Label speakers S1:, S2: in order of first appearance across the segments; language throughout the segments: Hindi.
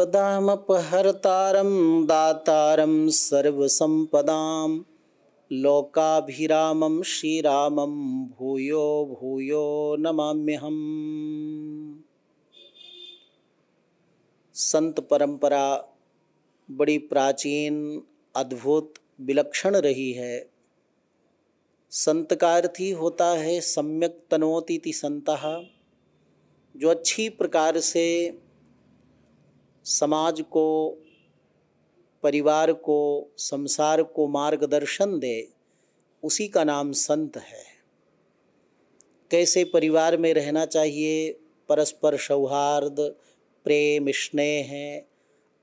S1: आपदापहर्तारम दातारम सर्वसम्पदां लोकाभिरामं श्रीरामं भूयो भूयो नमाम्यहम् संत परंपरा बड़ी प्राचीन अद्भुत विलक्षण रही है संत का अर्थ ही होता है सम्यक तनोतीति संत जो अच्छी प्रकार से समाज को परिवार को संसार को मार्गदर्शन दे उसी का नाम संत है कैसे परिवार में रहना चाहिए परस्पर सौहार्द प्रेम स्नेह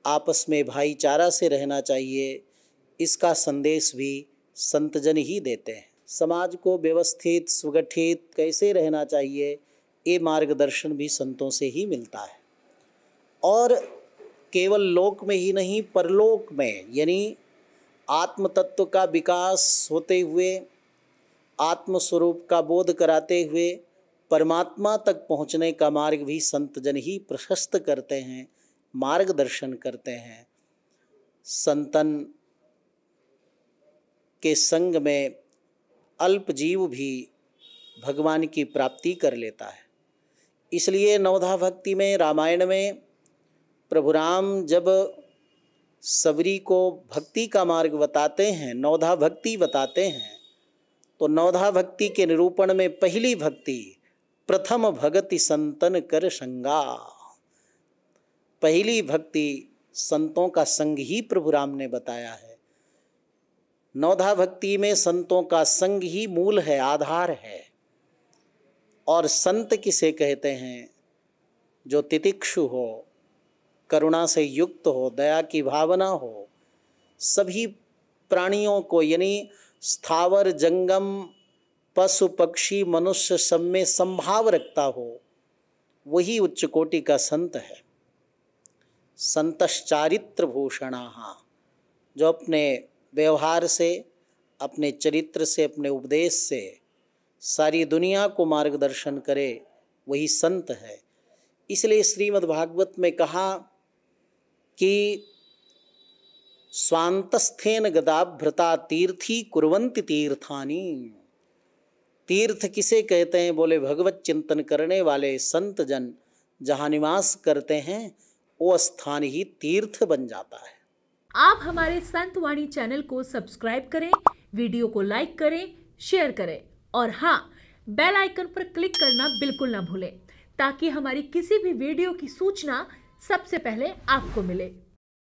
S1: आपस में भाईचारा से रहना चाहिए इसका संदेश भी संतजन ही देते हैं समाज को व्यवस्थित सुगठित कैसे रहना चाहिए ये मार्गदर्शन भी संतों से ही मिलता है और केवल लोक में ही नहीं परलोक में यानी आत्म तत्व का विकास होते हुए आत्म स्वरूप का बोध कराते हुए परमात्मा तक पहुँचने का मार्ग भी संत जन ही प्रशस्त करते हैं मार्गदर्शन करते हैं संतन के संग में अल्प जीव भी भगवान की प्राप्ति कर लेता है इसलिए नवधा भक्ति में रामायण में प्रभु राम जब सबरी को भक्ति का मार्ग बताते हैं नौधा भक्ति बताते हैं तो नौधा भक्ति के निरूपण में पहली भक्ति प्रथम भगति संतन कर संगा पहली भक्ति संतों का संग ही प्रभु राम ने बताया है नौधा भक्ति में संतों का संग ही मूल है आधार है और संत किसे कहते हैं जो तितिक्षु हो करुणा से युक्त हो दया की भावना हो सभी प्राणियों को यानी स्थावर जंगम पशु पक्षी मनुष्य सब में संभाव रखता हो वही उच्च कोटि का संत है संतश्चारित्र भूषणा जो अपने व्यवहार से अपने चरित्र से अपने उपदेश से सारी दुनिया को मार्गदर्शन करे वही संत है इसलिए श्रीमद्भागवत में कहा कि स्वांतस्थेन गदाभ्रता तीर्थी कुरवंती तीर्थानी तीर्थ किसे कहते हैं बोले भगवत चिंतन करने वाले संत जन जहाँ निवास करते हैं वो स्थान ही तीर्थ बन जाता है आप हमारे संत वाणी चैनल को सब्सक्राइब करें वीडियो को लाइक करें शेयर करें और हाँ बेल आइकन पर क्लिक करना बिल्कुल ना भूलें ताकि हमारी किसी भी वीडियो की सूचना सबसे पहले आपको मिले